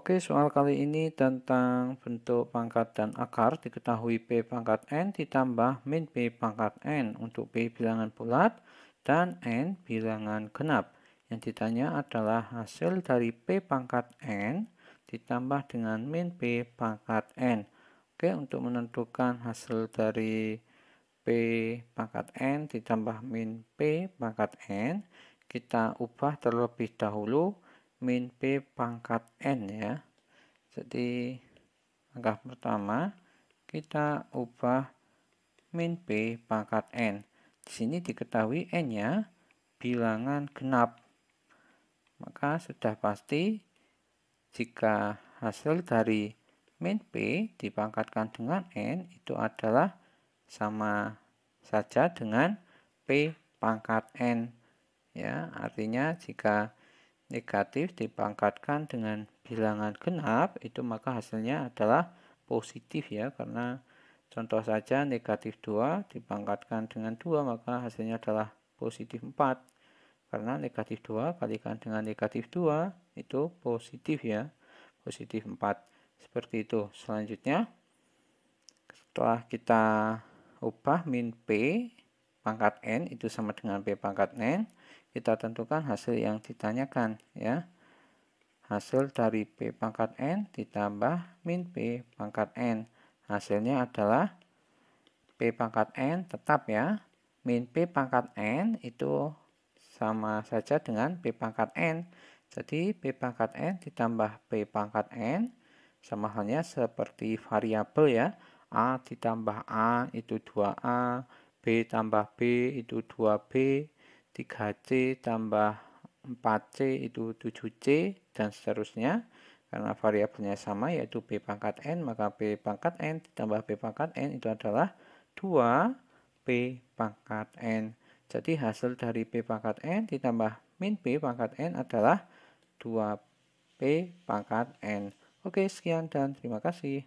Oke, soal kali ini tentang bentuk pangkat dan akar diketahui P pangkat N ditambah min P pangkat N untuk P bilangan bulat dan N bilangan genap. Yang ditanya adalah hasil dari P pangkat N ditambah dengan min P pangkat N. Oke, untuk menentukan hasil dari P pangkat N ditambah min P pangkat N, kita ubah terlebih dahulu min P pangkat N ya. Jadi langkah pertama kita ubah min P pangkat N. Di sini diketahui N-nya bilangan genap. Maka sudah pasti jika hasil dari min P dipangkatkan dengan N itu adalah sama saja dengan P pangkat N. Ya, artinya jika negatif dipangkatkan dengan bilangan genap itu maka hasilnya adalah positif ya karena contoh saja negatif 2 dipangkatkan dengan 2 maka hasilnya adalah positif 4 karena negatif 2 kalikan dengan negatif 2 itu positif ya positif 4 seperti itu selanjutnya setelah kita ubah min P pangkat n itu sama dengan p pangkat n kita tentukan hasil yang ditanyakan ya hasil dari p pangkat n ditambah min p pangkat n hasilnya adalah p pangkat n tetap ya min p pangkat n itu sama saja dengan p pangkat n jadi p pangkat n ditambah p pangkat n sama halnya seperti variabel ya a ditambah a itu 2a B tambah B itu 2B, 3C tambah 4C itu 7C, dan seterusnya. Karena variabelnya sama yaitu B pangkat N, maka B pangkat N ditambah B pangkat N itu adalah 2B pangkat N. Jadi hasil dari B pangkat N ditambah min B pangkat N adalah 2 b pangkat N. Oke, sekian dan terima kasih.